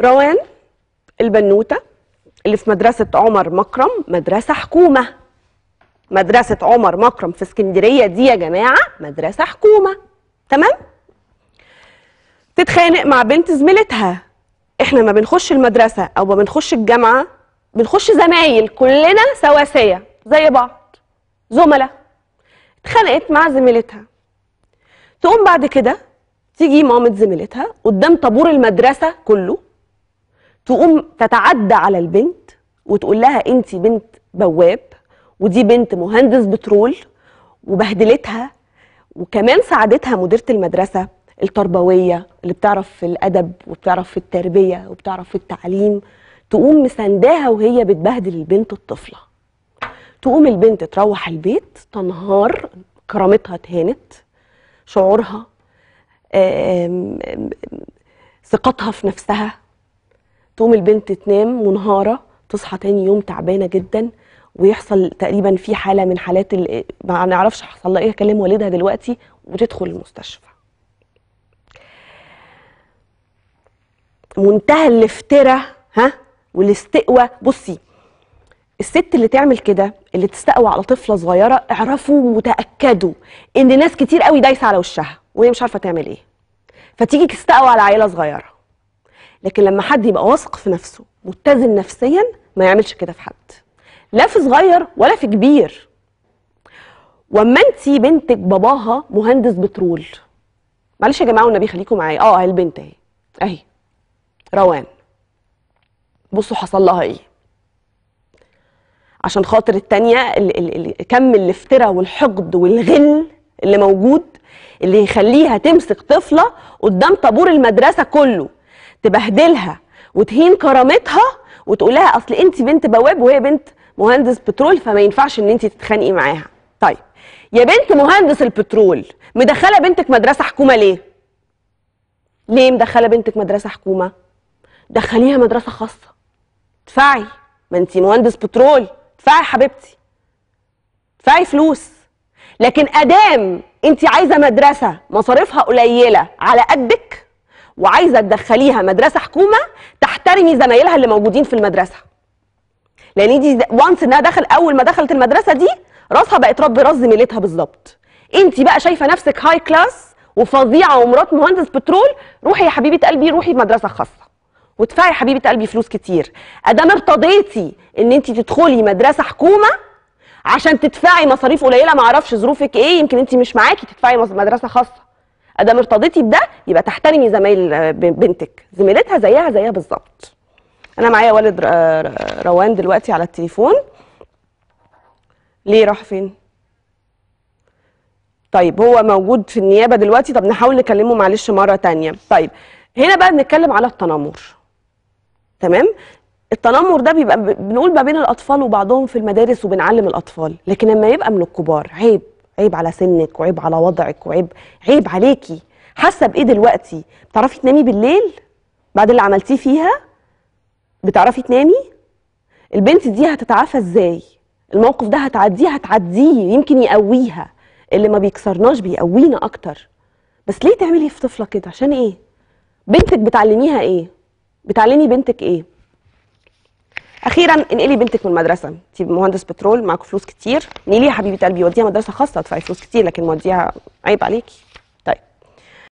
روان البنوته اللي في مدرسه عمر مكرم مدرسه حكومه مدرسه عمر مكرم في اسكندريه دي يا جماعه مدرسه حكومه تمام تتخانق مع بنت زميلتها احنا ما بنخش المدرسه او ما بنخش الجامعه بنخش زمايل كلنا سواسيه زي بعض زملاء اتخانقت مع زميلتها تقوم بعد كده تيجي مامة زميلتها قدام طابور المدرسه كله تقوم تتعدى على البنت وتقول لها انت بنت بواب ودي بنت مهندس بترول وبهدلتها وكمان ساعدتها مديره المدرسه التربويه اللي بتعرف في الادب وبتعرف في التربيه وبتعرف في التعليم تقوم مسنداها وهي بتبهدل البنت الطفله تقوم البنت تروح البيت تنهار كرامتها اتهانت شعورها ثقتها في نفسها تقوم البنت تنام منهارة تصحى تاني يوم تعبانة جدا ويحصل تقريبا في حالة من حالات ما نعرفش حصل لها ايه كلام والدها دلوقتي وتدخل المستشفى منتهى الافتراء ها والاستقوى بصي الست اللي تعمل كده اللي تستقوى على طفله صغيره اعرفوا وتاكدوا ان ناس كتير قوي دايسه على وشها وهي مش عارفه تعمل ايه فتيجي تستقوى على عيله صغيره لكن لما حد يبقى واثق في نفسه متزن نفسيا ما يعملش كده في حد لا في صغير ولا في كبير واما انت بنتك باباها مهندس بترول معلش يا جماعه والنبي خليكم معايا اه اهي البنت اهي اهي روان بصوا حصل لها ايه عشان خاطر التانية كم الافتراء والحقد والغل اللي موجود اللي يخليها تمسك طفلة قدام طابور المدرسة كله تبهدلها وتهين كرامتها وتقول لها اصل انت بنت بواب وهي بنت مهندس بترول فما ينفعش ان انت تتخانقي معاها طيب يا بنت مهندس البترول مدخله بنتك مدرسه حكومه ليه ليه مدخله بنتك مدرسه حكومه دخليها مدرسه خاصه ادفعي ما انت مهندس بترول ادفعي يا حبيبتي ادفعي فلوس لكن ادام انت عايزه مدرسه مصاريفها قليله على قدك وعايزه تدخليها مدرسه حكومه تحترمي زمايلها اللي موجودين في المدرسه لان دي وانس انها دخل اول ما دخلت المدرسه دي راسها بقت رب راس زميلتها بالظبط انت بقى شايفه نفسك هاي كلاس وفظيعه ومرات مهندس بترول روحي يا حبيبه قلبي روحي مدرسه خاصه وادفعي يا حبيبه قلبي فلوس كتير ادام ارتضيتي ان انت تدخلي مدرسه حكومه عشان تدفعي مصاريف قليله ما اعرفش ظروفك ايه يمكن انت مش معاكي تدفعي مدرسه خاصه ادام ارتضيتي بده يبقى تحترمي زمايل بنتك زميلتها زيها زيها بالظبط انا معايا والد روان دلوقتي على التليفون ليه راح فين طيب هو موجود في النيابه دلوقتي طب نحاول نكلمه معلش مره تانية طيب هنا بقى بنتكلم على التنمر تمام التنمر ده بيبقى بنقول ما بين الاطفال وبعضهم في المدارس وبنعلم الاطفال لكن لما يبقى من الكبار عيب عيب على سنك وعيب على وضعك وعيب عيب عليكي حاسه بايه دلوقتي بتعرفي تنامي بالليل بعد اللي عملتيه فيها بتعرفي تنامي البنت دي هتتعافى ازاي الموقف ده هتعديه هتعديه يمكن يقويها اللي ما بيكسرناش بيقوينا اكتر بس ليه تعملي في طفله كده عشان ايه بنتك بتعلميها ايه بتعلمي بنتك ايه اخيرا انقلي بنتك من المدرسه انت مهندس بترول معاكوا فلوس كتير نقليها حبيبه قلبي وديها مدرسه خاصه تدفعي فلوس كتير لكن موديها عيب عليكي